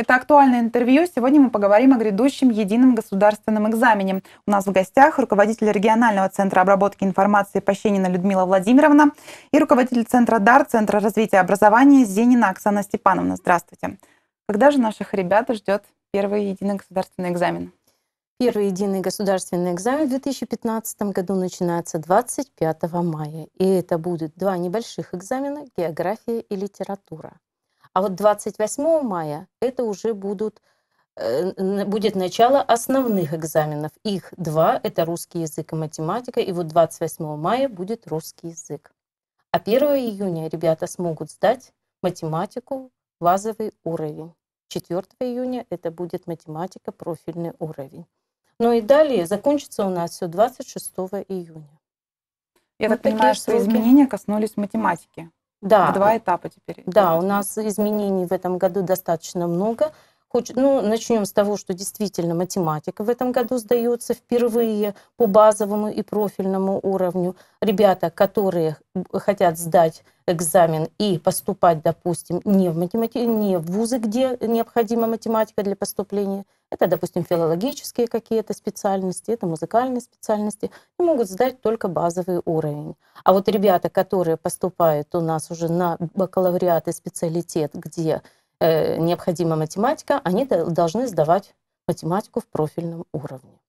Это актуальное интервью. Сегодня мы поговорим о грядущем едином государственном экзамене. У нас в гостях руководитель регионального центра обработки информации Пощенина Людмила Владимировна и руководитель центра ДАР, Центра развития образования Зенина Оксана Степановна. Здравствуйте. Когда же наших ребят ждет первый единый государственный экзамен? Первый единый государственный экзамен в 2015 году начинается 25 мая. И это будут два небольших экзамена – география и литература. А вот 28 мая это уже будут, э, будет начало основных экзаменов. Их два, это русский язык и математика, и вот 28 мая будет русский язык. А 1 июня ребята смогут сдать математику базовый уровень. 4 июня это будет математика профильный уровень. Ну и далее закончится у нас все 26 июня. Я вот ну, так понимаю, что сроки. изменения коснулись математики. Да. два этапа теперь. Да, у нас изменений в этом году достаточно много. Хоч, ну, начнем с того, что действительно математика в этом году сдается впервые по базовому и профильному уровню. Ребята, которые хотят сдать экзамен и поступать, допустим, не в, математи... не в вузы, где необходима математика для поступления, это, допустим, филологические какие-то специальности, это музыкальные специальности, и могут сдать только базовый уровень. А вот ребята, которые поступают у нас уже на бакалавриат и специалитет, где Э, необходима математика, они должны сдавать математику в профильном уровне.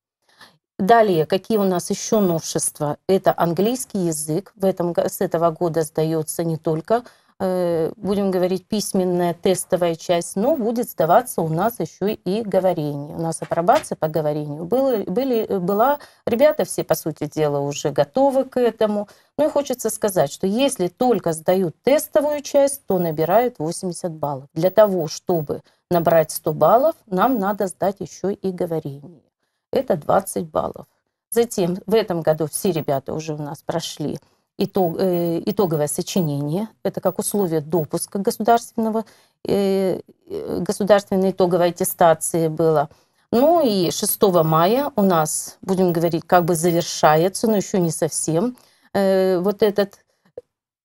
Далее, какие у нас еще новшества? Это английский язык. В этом, с этого года сдается не только Э, будем говорить, письменная тестовая часть, но будет сдаваться у нас еще и говорение. У нас апробация по говорению было, были, была. Ребята все, по сути дела, уже готовы к этому. Ну и хочется сказать, что если только сдают тестовую часть, то набирают 80 баллов. Для того, чтобы набрать 100 баллов, нам надо сдать еще и говорение. Это 20 баллов. Затем в этом году все ребята уже у нас прошли итог, э, итоговое сочинение. Это как условие допуска государственного, э, э государственной итоговой аттестации было. Ну и 6 мая у нас, будем говорить, как бы завершается, но еще не совсем, э, вот этот,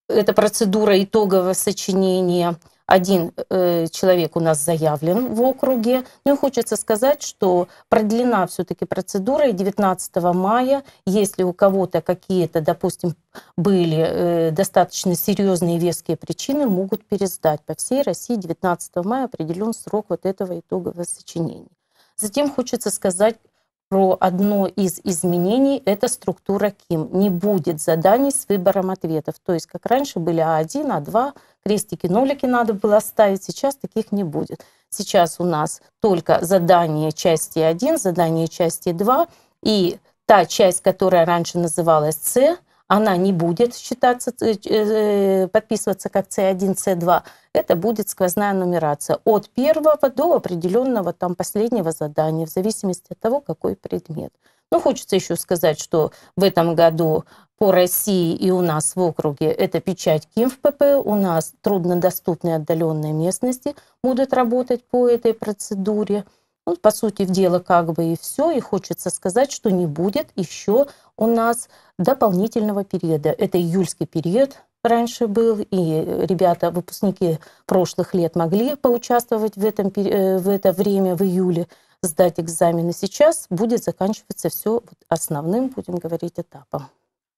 эта процедура итогового сочинения – один э, человек у нас заявлен в округе. Ну и хочется сказать, что продлена все-таки процедура, и 19 мая, если у кого-то какие-то, допустим, были э, достаточно серьезные веские причины, могут пересдать. По всей России 19 мая определен срок вот этого итогового сочинения. Затем хочется сказать про одно из изменений – это структура КИМ. Не будет заданий с выбором ответов. То есть, как раньше были А1, А2, крестики, нолики надо было ставить, сейчас таких не будет. Сейчас у нас только задание части 1, задание части 2, и та часть, которая раньше называлась С, она не будет считаться, э, э, подписываться как с 1 с 2 Это будет сквозная нумерация от первого до определенного там последнего задания, в зависимости от того, какой предмет. Ну, хочется еще сказать, что в этом году по России и у нас в округе это печать КИМФПП, у нас труднодоступные отдаленные местности будут работать по этой процедуре. Ну, по сути в дело как бы и все, и хочется сказать, что не будет еще у нас дополнительного периода. Это июльский период раньше был, и ребята, выпускники прошлых лет могли поучаствовать в, этом, э, в это время, в июле, сдать экзамены. Сейчас будет заканчиваться все основным, будем говорить, этапом.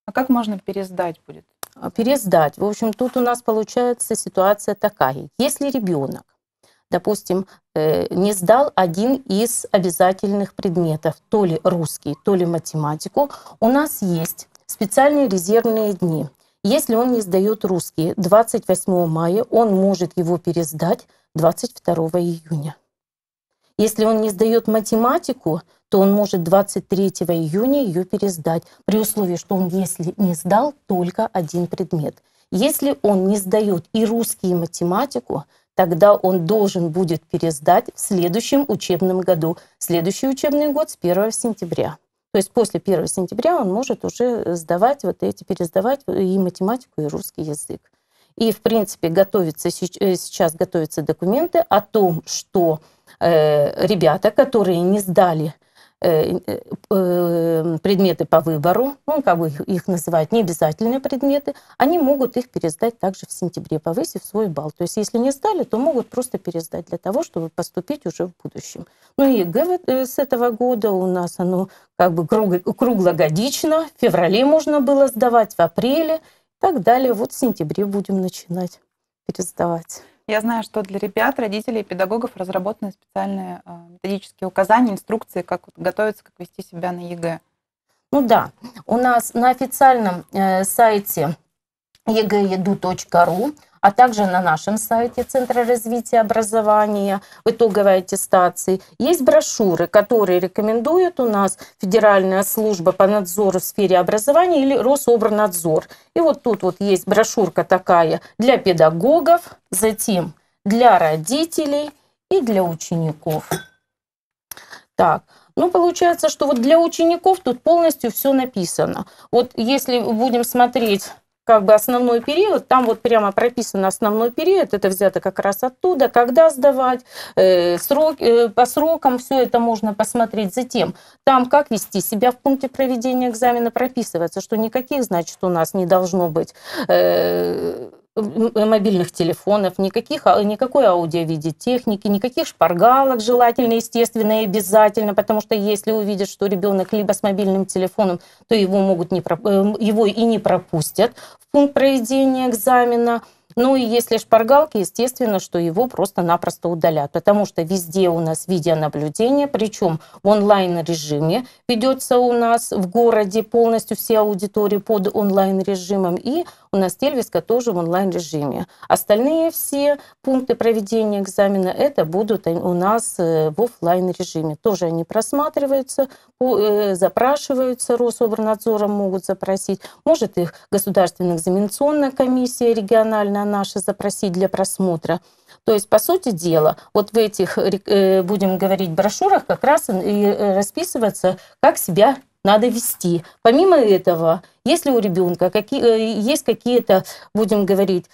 А как можно пересдать будет? А, пересдать. В общем, тут у нас получается ситуация такая. Если ребенок допустим, э, не сдал один из обязательных предметов, то ли русский, то ли математику, у нас есть специальные резервные дни. Если он не сдает русский 28 мая, он может его пересдать 22 июня. Если он не сдает математику, то он может 23 июня ее пересдать, при условии, что он, если не сдал, только один предмет. Если он не сдает и русский, и математику, тогда он должен будет пересдать в следующем учебном году. Следующий учебный год с 1 сентября. То есть после 1 сентября он может уже сдавать вот эти, пересдавать и математику, и русский язык. И, в принципе, готовится, э, сейчас готовятся документы о том, что э, ребята, которые не сдали Э, э, эм, предметы по выбору, ну, как бы их называют, не обязательные предметы, они могут их пересдать также в сентябре, повысив свой балл. То есть если не стали, то могут просто пересдать для того, чтобы поступить уже в будущем. Ну и ЕГЭ с этого года у нас оно как бы круглогодично, в феврале можно было сдавать, в апреле и так далее. Вот в сентябре будем начинать пересдавать. Я знаю, что для ребят, родителей и педагогов разработаны специальные а, методические указания, инструкции, как готовиться, как вести себя на ЕГЭ. Ну да, у нас на официальном э, сайте egeedu.ru а также на нашем сайте Центра развития образования итоговой аттестации. Есть брошюры, которые рекомендует у нас Федеральная служба по надзору в сфере образования или Рособрнадзор. И вот тут вот есть брошюрка такая для педагогов, затем для родителей и для учеников. Так, ну, получается, что вот для учеников тут полностью все написано. Вот если будем смотреть как бы основной период, там вот прямо прописан основной период, это взято как раз оттуда, когда сдавать, э, срок, э, по срокам, все это можно посмотреть затем. Там как вести себя в пункте проведения экзамена прописывается, что никаких, значит, у нас не должно быть. Э, мобильных телефонов, никаких, а, никакой аудиовидеотехники, никаких шпаргалок желательно, естественно, и обязательно, потому что если увидят, что ребенок либо с мобильным телефоном, то его могут не, эм, его и не пропустят в пункт проведения экзамена. Ну и если шпаргалки, естественно, что его просто-напросто удалят, потому что везде у нас видеонаблюдение, причем в онлайн-режиме ведется у нас в городе полностью все аудитории под онлайн-режимом, и у нас Тельвиска тоже в онлайн-режиме. Остальные все пункты проведения экзамена это будут у нас э, в офлайн режиме Тоже они просматриваются, э, запрашиваются Рособорнадзором, могут запросить. Может их Государственная экзаменационная комиссия региональная наша запросить для просмотра. То есть, по сути дела, вот в этих, э, будем говорить, брошюрах как раз и расписываться, как себя надо вести. Помимо этого, если у ребенка какие, э, есть какие-то, будем говорить,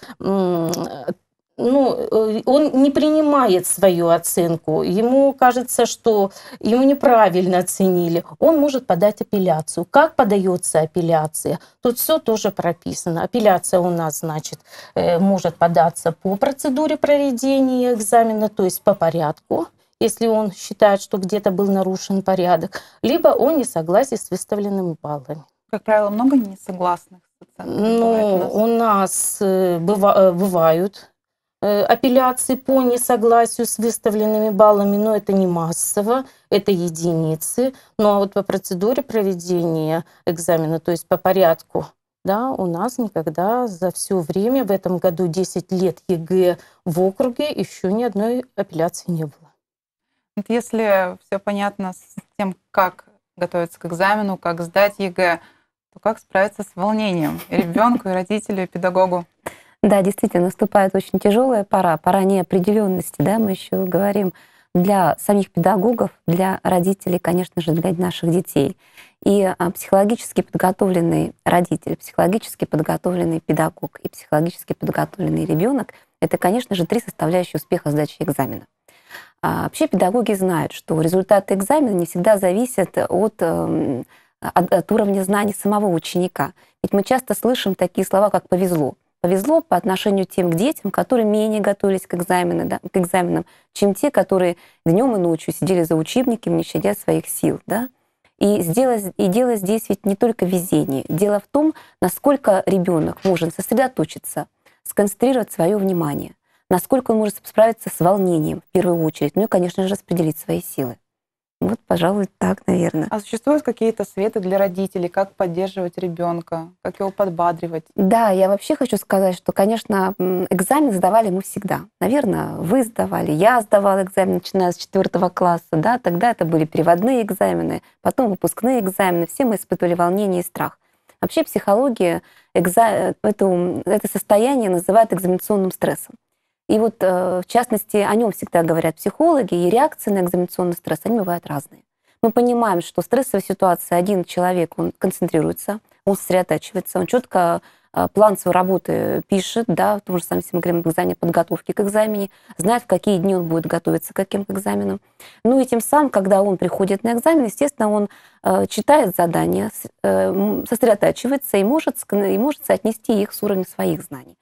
ну, э, он не принимает свою оценку, ему кажется, что ему неправильно оценили, он может подать апелляцию. Как подается апелляция? Тут все тоже прописано. Апелляция у нас, значит, э, может податься по процедуре проведения экзамена, то есть по порядку если он считает, что где-то был нарушен порядок, либо о несогласии с выставленными баллами. Как правило, много несогласных? Ну, у нас, у нас э, быва- э, бывают э, апелляции по несогласию с выставленными баллами, но это не массово, это единицы. Ну а вот по процедуре проведения экзамена, то есть по порядку, да, у нас никогда за все время, в этом году 10 лет ЕГЭ в округе, еще ни одной апелляции не было. Если все понятно с тем, как готовиться к экзамену, как сдать ЕГЭ, то как справиться с волнением и ребенку, и родителю, и педагогу? Да, действительно, наступает очень тяжелая пора, пора неопределенности, да, мы еще говорим для самих педагогов, для родителей, конечно же, для наших детей. И а, психологически подготовленный родитель, психологически подготовленный педагог и психологически подготовленный ребенок – это, конечно же, три составляющие успеха сдачи экзамена. А вообще педагоги знают, что результаты экзамена не всегда зависят от, эм, от, от уровня знаний самого ученика. Ведь мы часто слышим такие слова, как «повезло». Повезло по отношению тем к детям, которые менее готовились к, экзамену, да, к экзаменам, чем те, которые днем и ночью сидели за учебниками, не щадя своих сил. Да? И, сделать, и дело здесь ведь не только везение. Дело в том, насколько ребенок может сосредоточиться, сконцентрировать свое внимание – насколько он может справиться с волнением в первую очередь, ну и, конечно же, распределить свои силы. Вот, пожалуй, так, наверное. А существуют какие-то советы для родителей, как поддерживать ребенка, как его подбадривать? Да, я вообще хочу сказать, что, конечно, экзамен сдавали мы всегда. Наверное, вы сдавали, я сдавала экзамен, начиная с четвертого класса, да, тогда это были приводные экзамены, потом выпускные экзамены, все мы испытывали волнение и страх. Вообще психология экза... это, это состояние называют экзаменационным стрессом. И вот, э, в частности, о нем всегда говорят психологи, и реакции на экзаменационный стресс, они бывают разные. Мы понимаем, что в стрессовой ситуации один человек, он концентрируется, он сосредотачивается, он четко э, план своей работы пишет, да, в том же самом, если мы говорим об экзамене, подготовки к экзамене, знает, в какие дни он будет готовиться к каким экзаменам. Ну и тем самым, когда он приходит на экзамен, естественно, он э, читает задания, э, сосредотачивается и может, и может соотнести их с уровнем своих знаний.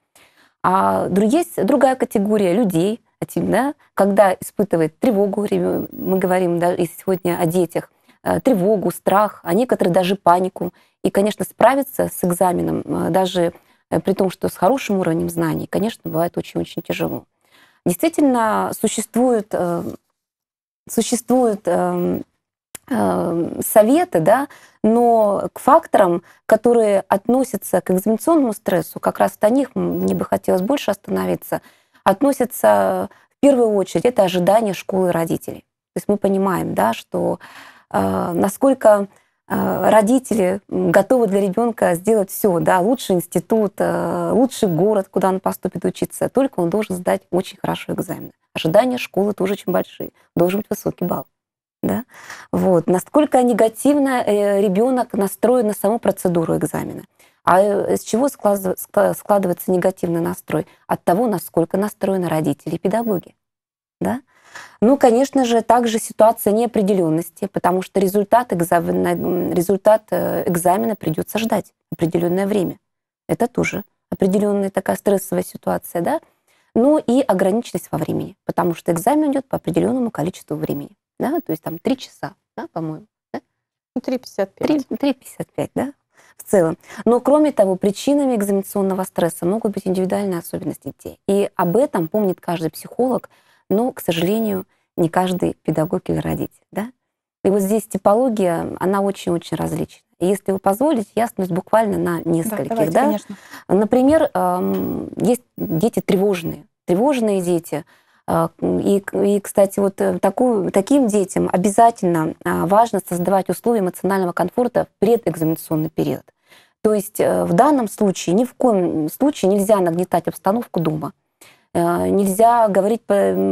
А есть другая категория людей, да, когда испытывает тревогу, мы говорим да, и сегодня о детях, э, тревогу, страх, а некоторые даже панику. И, конечно, справиться с экзаменом, э, даже э, при том, что с хорошим уровнем знаний, конечно, бывает очень-очень тяжело. Действительно, существует, существует эм, Эм, советы, да, но к факторам, которые относятся к экзаменационному стрессу, как раз до них мне бы хотелось больше остановиться, относятся в первую очередь это ожидания школы и родителей. То есть мы понимаем, да, что э, насколько э, родители готовы для ребенка сделать все, да, лучший институт, э, лучший город, куда он поступит учиться, только он должен сдать очень хорошо экзамены. Ожидания школы тоже очень большие, должен быть высокий балл. Да? Вот. Насколько негативно э, ребенок настроен на саму процедуру экзамена. А из э, чего складывается негативный настрой? От того, насколько настроены родители и педагоги. Да? Ну, конечно же, также ситуация неопределенности, потому что результат э, экзамена, результат экзамена придется ждать определенное время. Это тоже определенная такая стрессовая ситуация, да? Ну и ограниченность во времени, потому что экзамен идет по определенному количеству времени да, то есть там 3 часа, да, по-моему. Да? 3,55. Ну, 3,55, да, в целом. Но, кроме того, причинами экзаменационного стресса могут быть индивидуальные особенности детей. И об этом помнит каждый психолог, но, к сожалению, не каждый педагог или родитель. Да? И вот здесь типология, она очень-очень различна. если вы позволите, я остановлюсь буквально на нескольких. Да, давайте, да? конечно. Например, есть дети тревожные. Тревожные дети — а, и, и кстати, вот э, такую, таким детям обязательно а, важно создавать условия эмоционального комфорта в предэкзаменационный период. То есть э, в данном случае ни в коем случае нельзя нагнетать обстановку дома. Э, нельзя говорить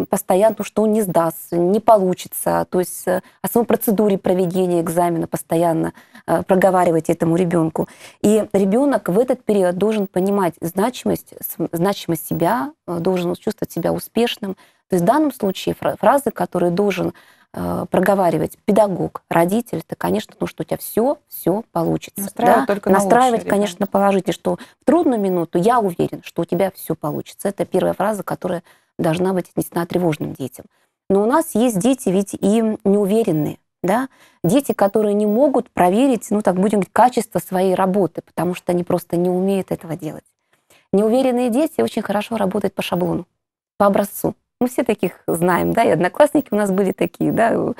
постоянно, что он не сдаст, не получится. То есть э, о самой процедуре проведения экзамена постоянно э, проговаривать этому ребенку. И ребенок в этот период должен понимать значимость, значимость себя, должен чувствовать себя успешным. То есть в данном случае фразы, которые должен Э, проговаривать. Педагог, родитель, то, конечно, ну что у тебя все, все получится. Настраивать да? только Настраивать, на конечно, положительно, что в трудную минуту я уверен, что у тебя все получится. Это первая фраза, которая должна быть отнесена тревожным детям. Но у нас есть дети ведь и неуверенные, да, дети, которые не могут проверить, ну так будем говорить, качество своей работы, потому что они просто не умеют этого делать. Неуверенные дети очень хорошо работают по шаблону, по образцу. Мы все таких знаем, да, и одноклассники у нас были такие, да.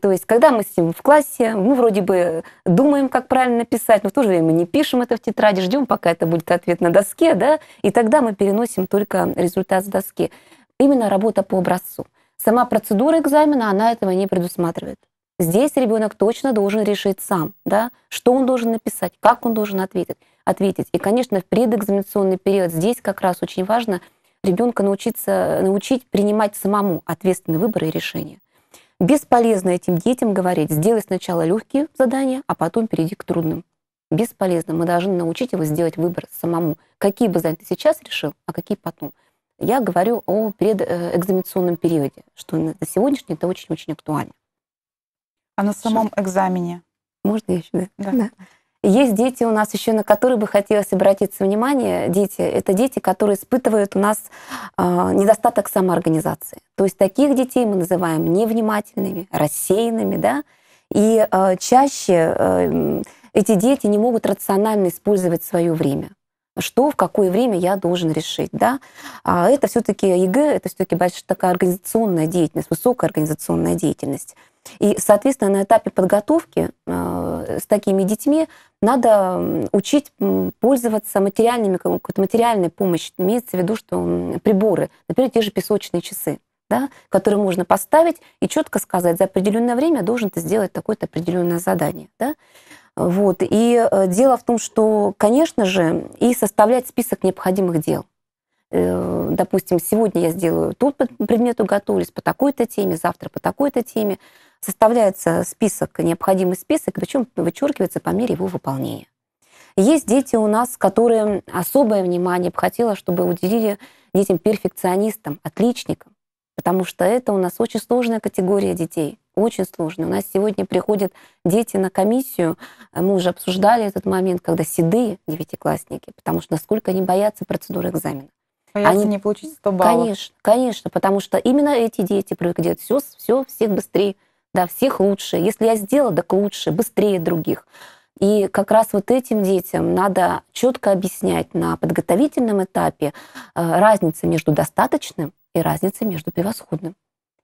То есть, когда мы с ним в классе, мы вроде бы думаем, как правильно писать, но в то же время не пишем это в тетради, ждем, пока это будет ответ на доске, да, и тогда мы переносим только результат с доски. Именно работа по образцу. Сама процедура экзамена, она этого не предусматривает. Здесь ребенок точно должен решить сам, да, что он должен написать, как он должен ответить. ответить. И, конечно, в предэкзаменационный период здесь как раз очень важно – ребенка научиться, э, научить принимать самому ответственные выборы и решения. Бесполезно этим детям говорить, сделай сначала легкие задания, а потом перейди к трудным. Бесполезно. Мы должны научить его сделать выбор самому. Какие бы задания ты сейчас решил, а какие потом. Я говорю о предэкзаменационном периоде, что на сегодняшний это очень-очень актуально. А на самом Шаг. экзамене? Можно я еще? Да. да. да. Есть дети у нас еще, на которые бы хотелось обратиться внимание. Дети — это дети, которые испытывают у нас а, недостаток самоорганизации. То есть таких детей мы называем невнимательными, рассеянными, да, и а, чаще а, эти дети не могут рационально использовать свое время что в какое время я должен решить. Да? А это все-таки ЕГЭ, это все-таки большая такая организационная деятельность, высокая организационная деятельность. И, соответственно, на этапе подготовки э, с такими детьми надо учить пользоваться материальными, какой-то материальной помощью. Имеется в виду, что приборы, например, те же песочные часы, да, которые можно поставить и четко сказать, за определенное время должен ты сделать такое-то определенное задание. Да? Вот. И э, дело в том, что, конечно же, и составлять список необходимых дел э, допустим, сегодня я сделаю тут предмету готовлюсь по такой-то теме, завтра по такой-то теме составляется список, необходимый список, причем вычеркивается по мере его выполнения. Есть дети у нас, которые особое внимание бы хотела, чтобы уделили детям-перфекционистам, отличникам, потому что это у нас очень сложная категория детей, очень сложная. У нас сегодня приходят дети на комиссию, мы уже обсуждали этот момент, когда седые девятиклассники, потому что насколько они боятся процедуры экзамена. Боятся они... не получить 100 баллов. Конечно, конечно, потому что именно эти дети привыкли делать все, все, всех быстрее, да, всех лучше. Если я сделала, так лучше, быстрее других. И как раз вот этим детям надо четко объяснять на подготовительном этапе э, разницу между достаточным и разницу между превосходным.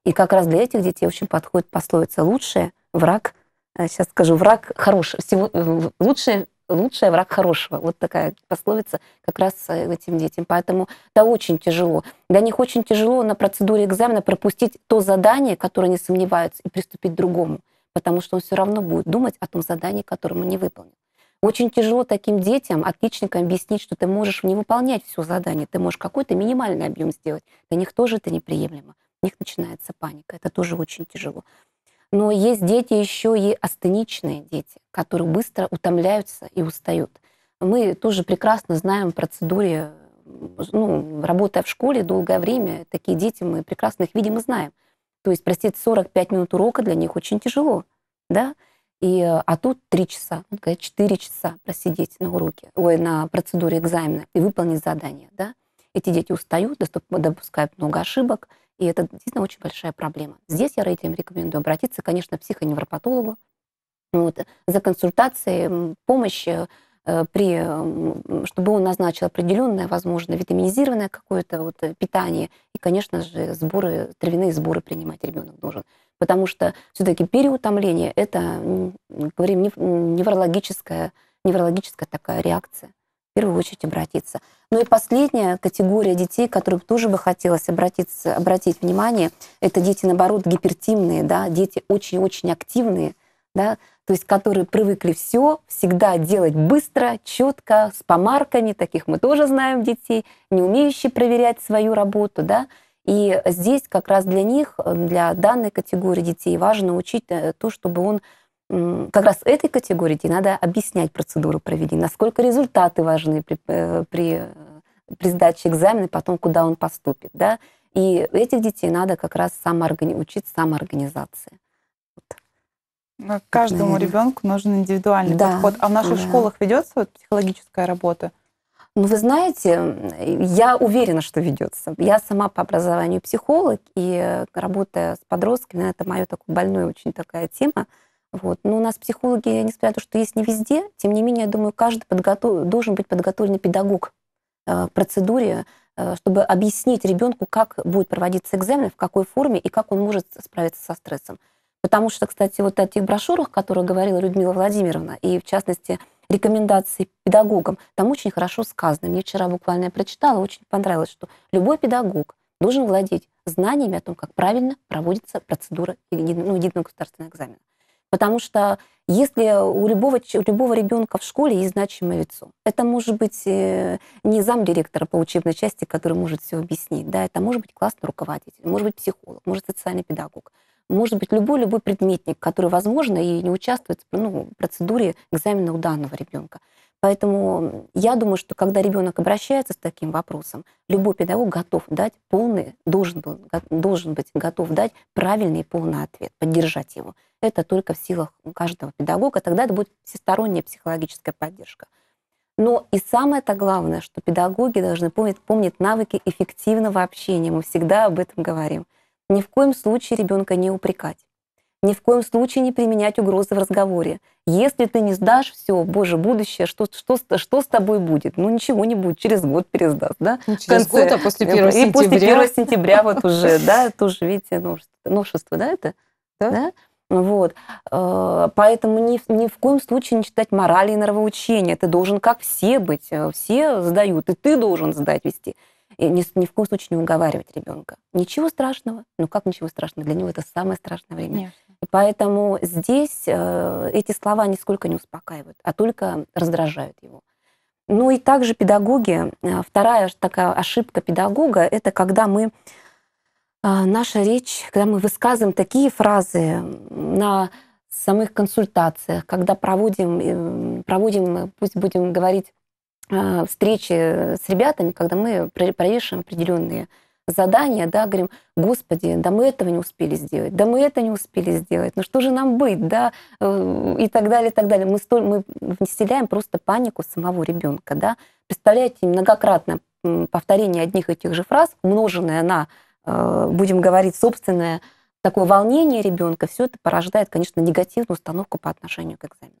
И как раз для этих детей очень подходит пословица «лучшее враг», сейчас э, скажу, враг хороший, всего, э, лучшее лучший враг хорошего. Вот такая пословица как раз э, этим детям. Поэтому да, очень тяжело. Для них очень тяжело на процедуре экзамена пропустить то задание, которое они сомневаются, и приступить к другому, потому что он все равно будет думать о том задании, которое он не выполнил. Очень тяжело таким детям, отличникам объяснить, что ты можешь не выполнять все задание, ты можешь какой-то минимальный объем сделать. Для них тоже это неприемлемо. У них начинается паника. Это тоже очень тяжело. Но есть дети еще и астеничные дети, которые быстро утомляются и устают. Мы тоже прекрасно знаем процедуре, ну, работая в школе долгое время, такие дети, мы прекрасно их видим и знаем. То есть, простите, 45 минут урока для них очень тяжело, да? И, а тут 3 часа, 4 часа просидеть на уроке, ой, на процедуре экзамена и выполнить задание, да? Эти дети устают, допускают много ошибок, и это действительно очень большая проблема. Здесь я родителям рекомендую обратиться, конечно, к психоневропатологу вот, за консультацией, помощь э, э, при, чтобы он назначил определенное, возможно, витаминизированное какое-то вот э, питание. И, конечно же, сборы, травяные сборы принимать ребенок должен. Потому что все-таки переутомление – это, говорим, неврологическая, неврологическая такая реакция в первую очередь обратиться. Ну и последняя категория детей, к которым тоже бы хотелось обратиться, обратить внимание, это дети, наоборот, гипертимные, да, дети очень-очень активные, да, то есть которые привыкли все всегда делать быстро, четко, с помарками, таких мы тоже знаем детей, не умеющие проверять свою работу, да, и здесь как раз для них, для данной категории детей важно учить э, то, чтобы он как раз этой категории надо объяснять процедуру проведения, насколько результаты важны при, э, при, э, при сдаче экзамена, потом куда он поступит. Да? И этих детей надо как раз саморгани учить самоорганизации. Вот. Ну, каждому Наверное. ребенку нужен индивидуальный да. подход. А в наших да. школах ведется вот психологическая работа? Ну, вы знаете, я уверена, что ведется. Я сама по образованию психолог, и э, работая с подростками, ну, это мое такое больное очень такая тема, вот. Но у нас психологи, несмотря на то, что есть не везде, тем не менее, я думаю, каждый подготов... должен быть подготовленный педагог э, процедуре, э, чтобы объяснить ребенку, как будет проводиться экзамен, в какой форме и как он может справиться со стрессом. Потому что, кстати, вот о тех брошюрах, которые говорила Людмила Владимировна, и в частности рекомендации педагогам, там очень хорошо сказано. Мне вчера буквально я прочитала, очень понравилось, что любой педагог должен владеть знаниями о том, как правильно проводится процедура ну, единого ну, ну, государственного экзамена. Потому что если у любого, у любого ребенка в школе есть значимое лицо, это может быть э, не замдиректора по учебной части, который может все объяснить, да, это может быть классный руководитель, может быть психолог, может быть социальный педагог, может быть любой-любой предметник, который, возможно, и не участвует ну, в процедуре экзамена у данного ребенка. Поэтому я думаю, что когда ребенок обращается с таким вопросом, любой педагог готов дать полный, должен, был, должен быть готов дать правильный и полный ответ, поддержать его. Это только в силах каждого педагога, тогда это будет всесторонняя психологическая поддержка. Но и самое-то главное, что педагоги должны помнить, помнить навыки эффективного общения. Мы всегда об этом говорим. Ни в коем случае ребенка не упрекать. Ни в коем случае не применять угрозы в разговоре. Если ты не сдашь, все, боже, будущее, что, что, что с тобой будет? Ну, ничего не будет, через год пересдаст, да? Ну, через конце. год, а после 1 сентября. И после 1 сентября вот уже, да, тоже, видите, новшество, ну, ну, да, это? Да. Вот. А, поэтому ни, ни в коем случае не читать морали и нравоучения. Ты должен как все быть. Э, все сдают, и ты должен сдать вести. И ни, ни в коем случае не уговаривать ребенка. Ничего страшного. Ну как ничего страшного? Для него это самое страшное время. Нет. Поэтому здесь э, эти слова нисколько не успокаивают, а только раздражают его. Ну и также педагоги, э, вторая такая ошибка педагога, это когда мы э, наша речь, когда мы высказываем такие фразы на самых консультациях, когда проводим, проводим пусть будем говорить, встречи с ребятами, когда мы прорешим определенные Задание, да, говорим, господи, да мы этого не успели сделать, да мы это не успели сделать, ну что же нам быть, да, э, и так далее, и так далее. Мы, столь, мы вселяем просто панику самого ребенка, да. Представляете, многократное повторение одних и тех же фраз, умноженное на, э, будем говорить, собственное такое волнение ребенка, все это порождает, конечно, негативную установку по отношению к экзамену.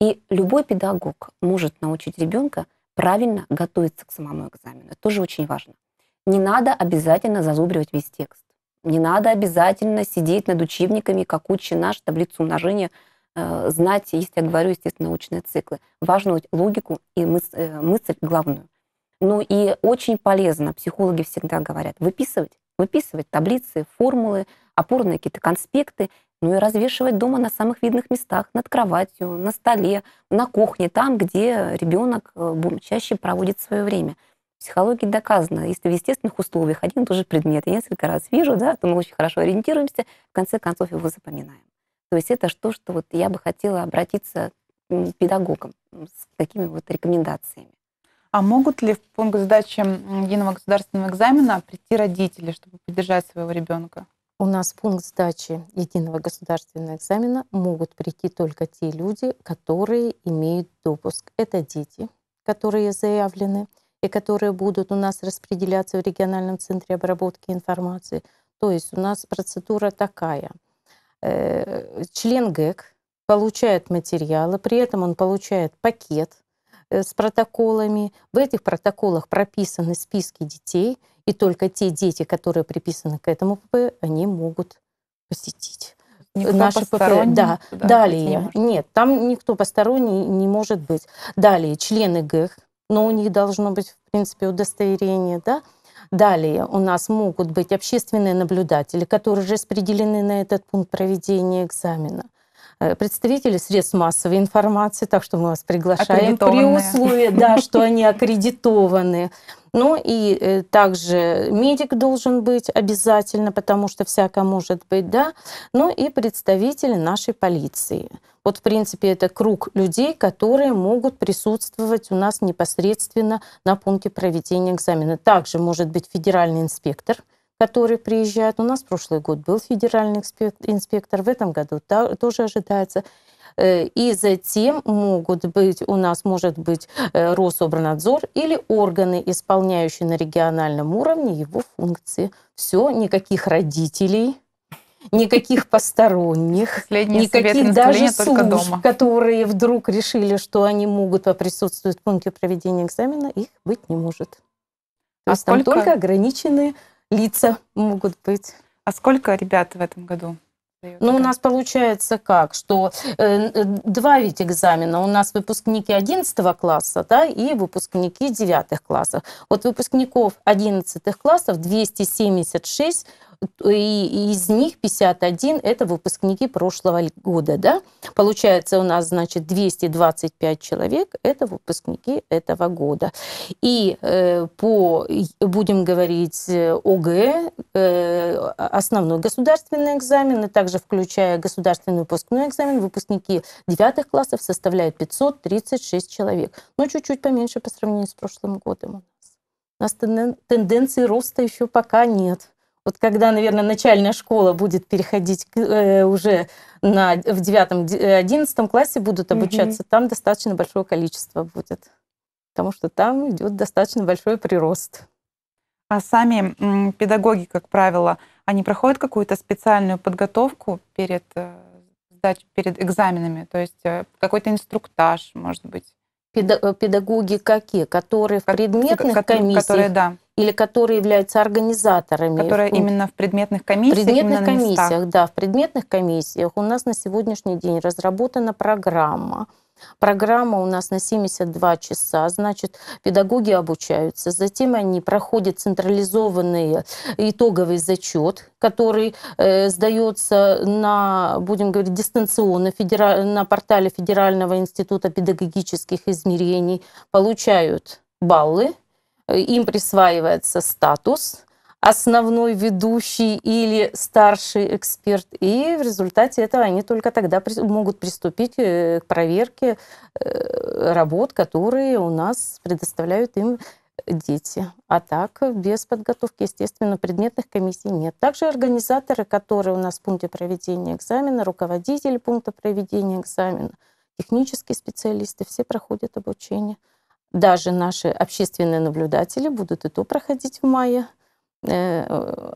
И любой педагог может научить ребенка правильно готовиться к самому экзамену. Это тоже очень важно. Не надо обязательно зазубривать весь текст. Не надо обязательно сидеть над учебниками, как учи наш, таблицу умножения, э, знать, если я говорю, естественно, научные циклы. Важно логику и мысль, э, мысль главную. Ну и очень полезно, психологи всегда говорят, выписывать, выписывать таблицы, формулы, опорные какие-то конспекты, ну и развешивать дома на самых видных местах, над кроватью, на столе, на кухне, там, где ребенок э, чаще проводит свое время психологии доказано, если в естественных условиях один и тот же предмет я несколько раз вижу, да, то мы очень хорошо ориентируемся, в конце концов его запоминаем. То есть это то, что вот я бы хотела обратиться к педагогам с такими вот рекомендациями. А могут ли в пункт сдачи единого государственного экзамена прийти родители, чтобы поддержать своего ребенка? У нас в пункт сдачи единого государственного экзамена могут прийти только те люди, которые имеют допуск. Это дети, которые заявлены, и которые будут у нас распределяться в региональном центре обработки информации. То есть у нас процедура такая. Э, член ГЭК получает материалы, при этом он получает пакет э, с протоколами. В этих протоколах прописаны списки детей, и только те дети, которые приписаны к этому ПП, они могут посетить. Никто э, наши ПП. Да. Далее. Не Нет, там никто посторонний не может быть. Далее члены ГЭК но у них должно быть, в принципе, удостоверение, да. Далее у нас могут быть общественные наблюдатели, которые распределены на этот пункт проведения экзамена – Э, представители средств массовой информации, так что мы вас приглашаем при условии, да, что они аккредитованы. Ну и э, также медик должен быть обязательно, потому что всякое может быть, да. Ну и представители нашей полиции. Вот, в принципе, это круг людей, которые могут присутствовать у нас непосредственно на пункте проведения экзамена. Также может быть федеральный инспектор – которые приезжают. У нас прошлый год был федеральный инспектор, в этом году тоже ожидается э, и затем могут быть у нас может быть э, Рособранадзор или органы, исполняющие на региональном уровне его функции. Все, никаких родителей, никаких посторонних, никаких даже служб, которые вдруг решили, что они могут поприсутствовать в пункте проведения экзамена, их быть не может. То а есть сколько... там только ограниченные лица могут быть. А сколько ребят в этом году? Ну, у нас получается как, что э, два ведь экзамена. У нас выпускники 11 класса да, и выпускники 9 классов. Вот выпускников 11 классов 276 и из них 51 – это выпускники прошлого года. Да? Получается у нас, значит, 225 человек – это выпускники этого года. И э, по, будем говорить, ОГЭ, э, основной государственный экзамен, и также включая государственный выпускной экзамен, выпускники девятых классов составляют 536 человек. Но ну, чуть-чуть поменьше по сравнению с прошлым годом. У нас тенденции роста еще пока нет вот когда, наверное, начальная школа будет переходить к, э, уже на, в 9-11 э, классе будут обучаться, угу. там достаточно большое количество будет, потому что там идет достаточно большой прирост. А сами педагоги, как правило, они проходят какую-то специальную подготовку перед, э, перед экзаменами, то есть э, какой-то инструктаж, может быть? Э, педагоги какие? Которые в предметных комиссиях да. или которые являются организаторами? Которые в, именно в предметных комиссиях? В предметных комиссиях, да. В предметных комиссиях у нас на сегодняшний день разработана программа, Программа у нас на 72 часа, значит, педагоги обучаются, затем они проходят централизованный э, итоговый зачет, который э, сдается на, будем говорить, дистанционно федера... на портале Федерального института педагогических измерений, получают баллы, э, им присваивается статус – основной ведущий или старший эксперт. И в результате этого они только тогда могут приступить э, к проверке э, работ, которые у нас предоставляют им дети. А так, без подготовки, естественно, предметных комиссий нет. Также организаторы, которые у нас в пункте проведения экзамена, руководители пункта проведения экзамена, технические специалисты, все проходят обучение. Даже наши общественные наблюдатели будут и то проходить в мае. Э,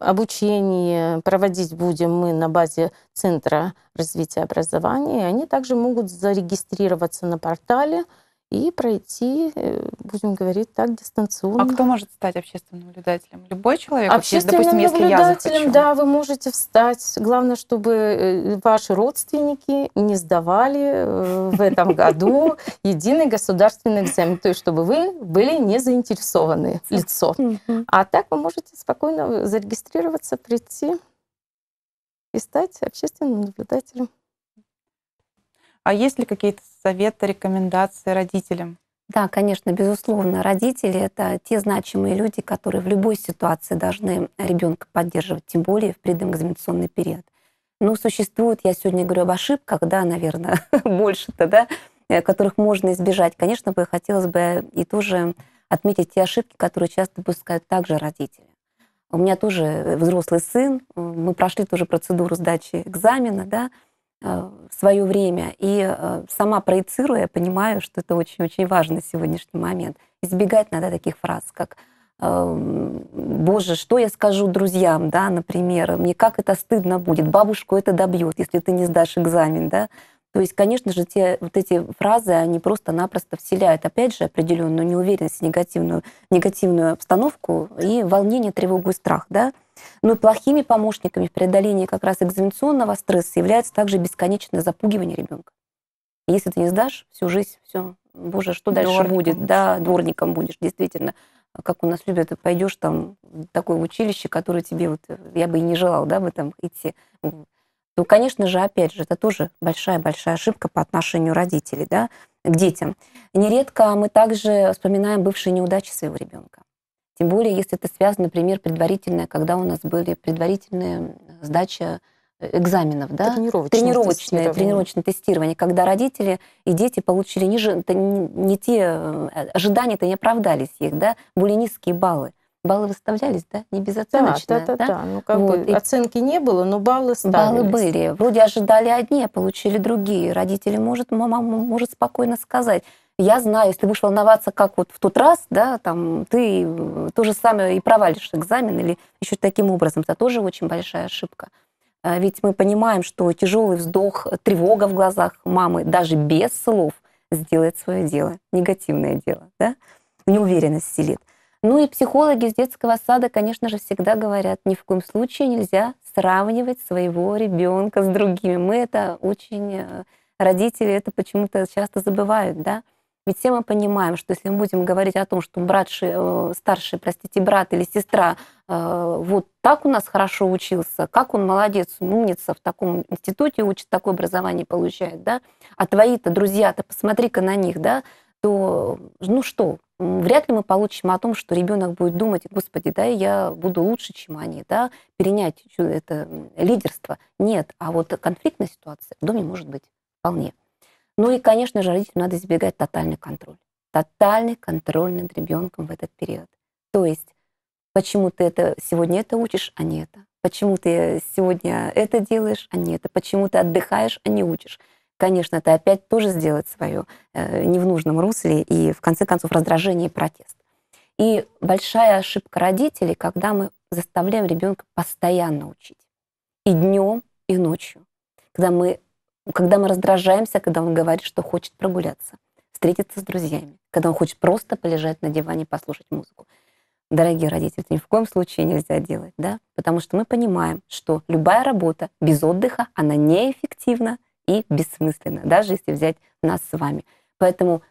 обучение проводить будем мы на базе Центра развития образования. Они также могут зарегистрироваться на портале и пройти, э, будем говорить так, дистанционно. А кто может стать общественным наблюдателем? Любой человек? Общественным допустим, наблюдателем, я да, вы можете встать. Главное, чтобы э, ваши родственники не сдавали э, в этом году единый государственный экзамен, то есть чтобы вы были не заинтересованы лицо. А так вы можете спокойно зарегистрироваться, прийти и стать общественным наблюдателем. А есть ли какие-то советы, рекомендации родителям? Да, конечно, безусловно, родители это те значимые люди, которые в любой ситуации должны ребенка поддерживать, тем более в предэкзаменационный период. Но существует, я сегодня говорю об ошибках, да, наверное, больше-то, да, э, которых можно избежать. Конечно, бы хотелось бы и тоже отметить те ошибки, которые часто допускают также родители. У меня тоже взрослый сын, мы прошли тоже процедуру сдачи экзамена, да, Э, свое время. И э, сама проецируя, понимаю, что это очень-очень важно на сегодняшний момент. Избегать надо таких фраз, как эм, «Боже, что я скажу друзьям?» да, Например, «Мне как это стыдно будет? Бабушку это добьет, если ты не сдашь экзамен». Да? То есть, конечно же, те, вот эти фразы, они просто-напросто вселяют, опять же, определенную неуверенность, негативную, негативную обстановку и волнение, тревогу и страх. Да? Но и плохими помощниками в преодолении как раз экзаменационного стресса является также бесконечное запугивание ребенка. Если ты не сдашь, всю жизнь, все, боже, что дальше Дворником. будет? Да, дворником будешь, действительно. Как у нас любят, ты пойдешь там в такое училище, которое тебе, вот, э, я бы и не желал, да, в этом идти. Ну, конечно же, опять же, это тоже большая-большая ошибка по отношению родителей, да, к детям. Нередко мы также вспоминаем бывшие неудачи своего ребенка. Тем более, если это связано, например, предварительное, когда у нас были предварительные сдача э, экзаменов, да? Тренировочное, тренировочное тестирование. тренировочное тестирование, когда родители и дети получили не, не, не те э, ожидания-то не оправдались их, да, более низкие баллы. Баллы выставлялись, да, не безоценочные, Да, да, да. да. да. Ну, как вот. бы оценки не было, но баллы ставились. Баллы были. Вроде ожидали одни, а получили другие. Родители может, мама может спокойно сказать, я знаю, если ты будешь волноваться, как вот в тот раз, да, там, ты э, то же самое и провалишь экзамен или еще таким образом. Это тоже очень большая ошибка. А ведь мы понимаем, что тяжелый вздох, тревога в глазах мамы даже без слов сделает свое дело, негативное дело, да? неуверенность селит. Ну и психологи из детского сада, конечно же, всегда говорят, ни в коем случае нельзя сравнивать своего ребенка с другими. Мы это очень, э, родители это почему-то часто забывают, да. Ведь все мы понимаем, что если мы будем говорить о том, что брат, э, старший, простите, брат или сестра э, вот так у нас хорошо учился, как он молодец, умница, в таком институте учит, такое образование получает, да, а твои-то друзья-то, посмотри-ка на них, да, то, ну что, вряд ли мы получим о том, что ребенок будет думать, господи, да, я буду лучше, чем они, да, перенять это лидерство. Нет, а вот конфликтная ситуация в доме может быть вполне. Ну и, конечно же, родителям надо избегать тотальный контроль. Тотальный контроль над ребенком в этот период. То есть, почему ты это сегодня это учишь, а не это? Почему ты сегодня это делаешь, а не это? Почему ты отдыхаешь, а не учишь? Конечно, это опять тоже сделать свое э, не в нужном русле и, в конце концов, раздражение и протест. И большая ошибка родителей, когда мы заставляем ребенка постоянно учить. И днем, и ночью. Когда мы когда мы раздражаемся, когда он говорит, что хочет прогуляться, встретиться с друзьями, когда он хочет просто полежать на диване и послушать музыку. Дорогие родители, это ни в коем случае нельзя делать, да? Потому что мы понимаем, что любая работа без отдыха, она неэффективна и бессмысленна, даже если взять нас с вами. Поэтому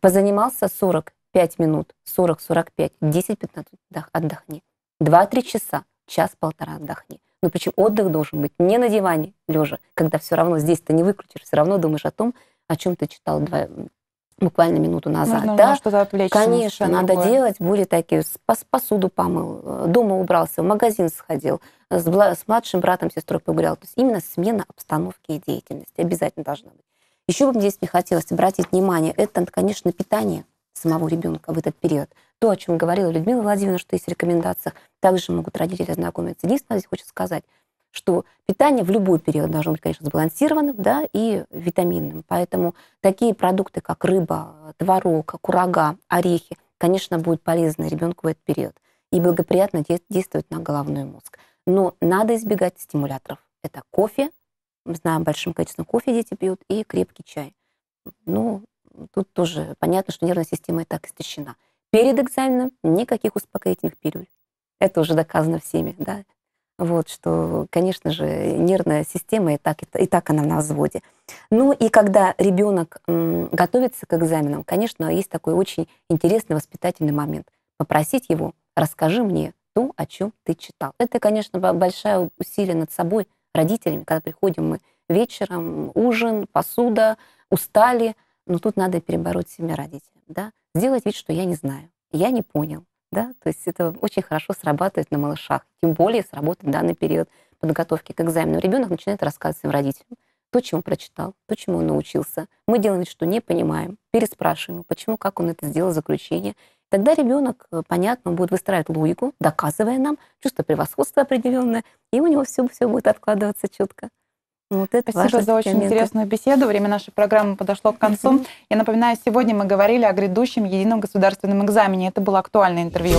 позанимался 45 минут, 40-45, 10-15 отдохни. 2-3 часа, час-полтора отдохни. Но ну, причем отдых должен быть не на диване, лежа, когда все равно здесь ты не выключишь, все равно думаешь о том, о чем ты читал два, буквально минуту назад. Нужно да, что-то отвлечься. Ну, конечно, на надо делать более такие. Посуду помыл, э, дома убрался, в магазин сходил, с, с младшим братом, сестрой погулял. То есть именно смена обстановки и деятельности обязательно должна быть. Еще бы мне здесь мне хотелось обратить внимание, это, конечно, питание самого ребенка в этот период. То, о чем говорила Людмила Владимировна, что есть в рекомендациях, также могут родители ознакомиться. Единственное, здесь хочется сказать, что питание в любой период должно быть, конечно, сбалансированным да, и витаминным. Поэтому такие продукты, как рыба, творог, курага, орехи, конечно, будут полезны ребенку в этот период и благоприятно действуют на головной мозг. Но надо избегать стимуляторов. Это кофе, мы знаем, большим количеством кофе дети пьют, и крепкий чай. Ну, тут тоже понятно, что нервная система и так истощена перед экзаменом никаких успокоительных пилюль. Это уже доказано всеми, да. Вот, что, конечно же, нервная система и так, и так она на взводе. Ну и когда ребенок готовится к экзаменам, конечно, есть такой очень интересный воспитательный момент. Попросить его, расскажи мне то, о чем ты читал. Это, конечно, большое усилие над собой, родителями, когда приходим мы вечером, ужин, посуда, устали, но тут надо перебороть себя родителям, да сделать вид, что я не знаю, я не понял. Да? То есть это очень хорошо срабатывает на малышах. Тем более сработает в данный период подготовки к экзамену. Ребенок начинает рассказывать своим родителям то, чему он прочитал, то, чему он научился. Мы делаем вид, что не понимаем, переспрашиваем, почему, как он это сделал, заключение. Тогда ребенок, э, понятно, он будет выстраивать логику, доказывая нам чувство превосходства определенное, и у него все, все будет откладываться четко. Вот это Спасибо за очень элементы. интересную беседу. Время нашей программы подошло к концу. Я напоминаю, сегодня мы говорили о грядущем едином государственном экзамене. Это было актуальное интервью.